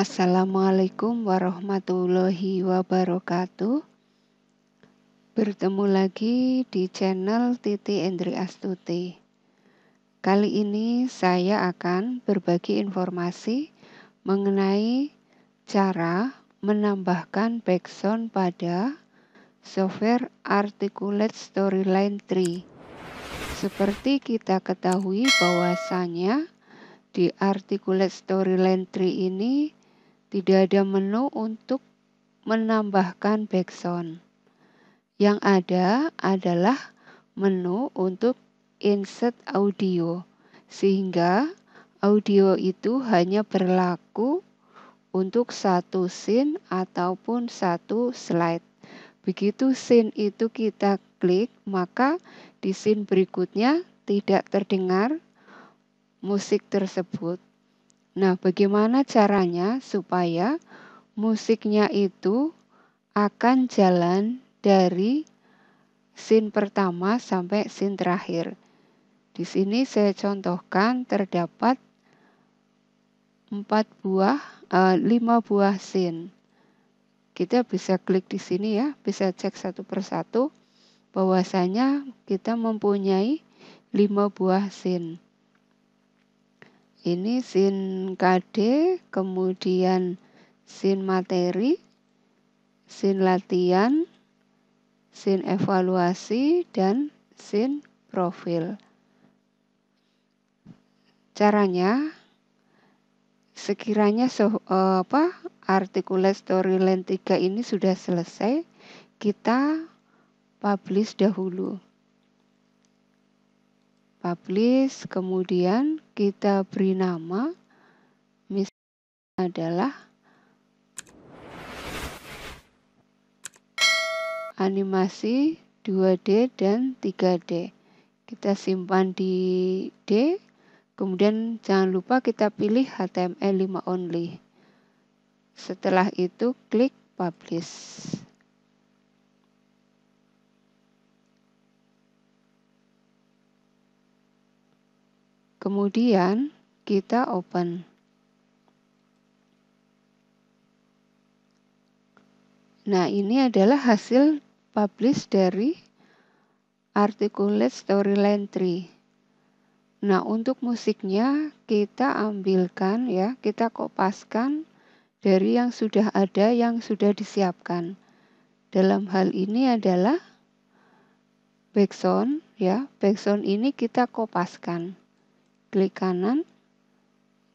Assalamualaikum warahmatullahi wabarakatuh. Bertemu lagi di channel Titi Endri Astuti. Kali ini saya akan berbagi informasi mengenai cara menambahkan background pada software Articulate Storyline 3. Seperti kita ketahui bahwasanya di Articulate Storyline 3 ini tidak ada menu untuk menambahkan background. Yang ada adalah menu untuk insert audio, sehingga audio itu hanya berlaku untuk satu scene ataupun satu slide. Begitu scene itu kita klik, maka di scene berikutnya tidak terdengar musik tersebut. Nah, bagaimana caranya supaya musiknya itu akan jalan dari scene pertama sampai scene terakhir. Di sini saya contohkan terdapat empat buah, eh, lima 5 buah scene. Kita bisa klik di sini ya, bisa cek satu persatu bahwasanya kita mempunyai lima buah scene. Ini sin KD, kemudian sin materi, sin latihan, sin evaluasi, dan sin profil. Caranya, sekiranya so, eh, apa articulate storyline 3 ini sudah selesai, kita publish dahulu publish, kemudian kita beri nama, misalnya adalah animasi 2D dan 3D. Kita simpan di D, kemudian jangan lupa kita pilih HTML5 only. Setelah itu klik publish. Kemudian kita open. Nah, ini adalah hasil publish dari Articulate Storyline Tree. Nah, untuk musiknya kita ambilkan ya, kita kopaskan dari yang sudah ada yang sudah disiapkan. Dalam hal ini adalah background ya. Background ini kita kopaskan klik kanan,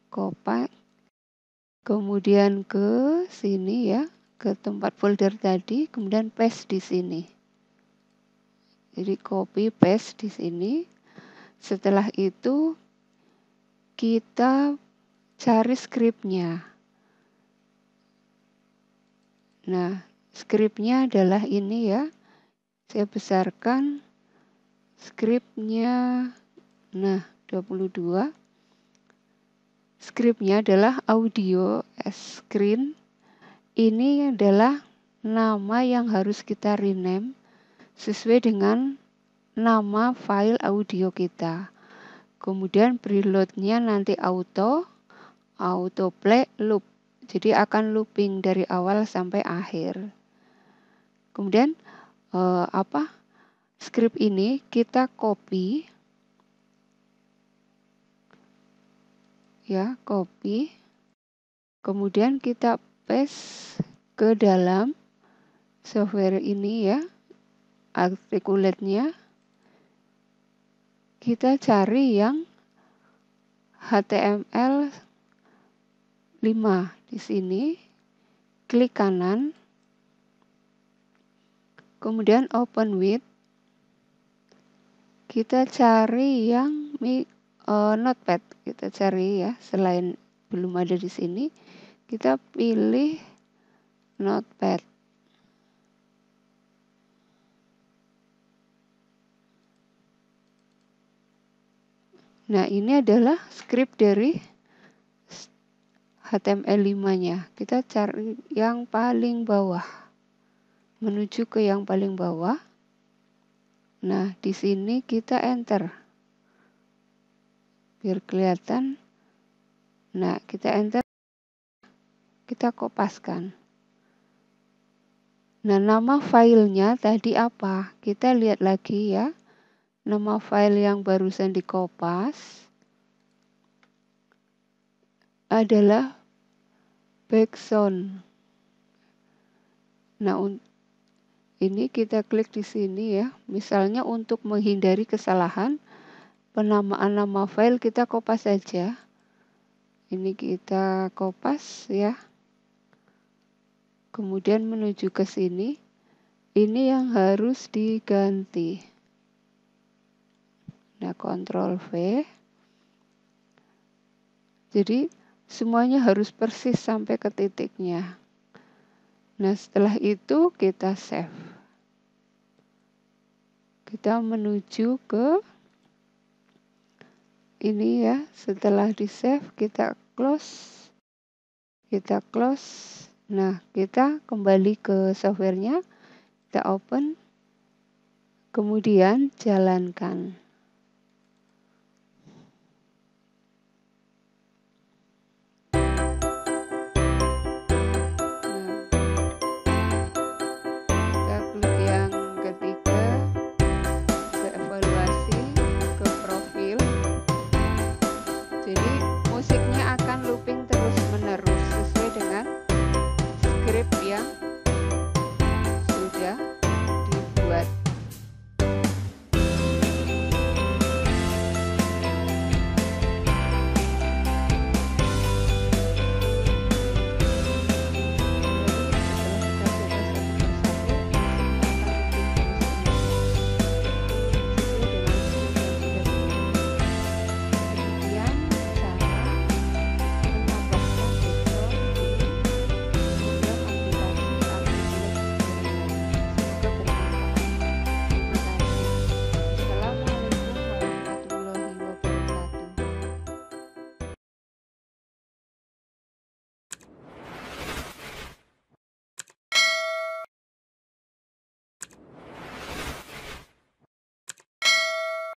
copy, kemudian ke sini ya, ke tempat folder tadi, kemudian paste di sini. Jadi copy paste di sini. Setelah itu kita cari scriptnya. Nah, scriptnya adalah ini ya. Saya besarkan scriptnya. Nah, 22. Skripnya adalah audio screen. Ini adalah nama yang harus kita rename sesuai dengan nama file audio kita. Kemudian preloadnya nanti auto, auto play loop. Jadi akan looping dari awal sampai akhir. Kemudian eh, apa? script ini kita copy ya copy kemudian kita paste ke dalam software ini ya articulate-nya kita cari yang HTML 5 di sini klik kanan kemudian open with kita cari yang uh, notepad kita cari ya selain belum ada di sini kita pilih notepad Nah, ini adalah script dari HTML5-nya. Kita cari yang paling bawah. Menuju ke yang paling bawah. Nah, di sini kita enter biar kelihatan nah kita enter kita kopaskan nah nama filenya tadi apa kita lihat lagi ya nama file yang barusan dikopas adalah backsound. nah ini kita klik di sini ya misalnya untuk menghindari kesalahan penamaan nama file kita kopas saja ini kita kopas ya kemudian menuju ke sini ini yang harus diganti nah Ctrl V jadi semuanya harus persis sampai ke titiknya nah setelah itu kita save kita menuju ke ini ya setelah di save kita close kita close nah kita kembali ke softwarenya kita open kemudian jalankan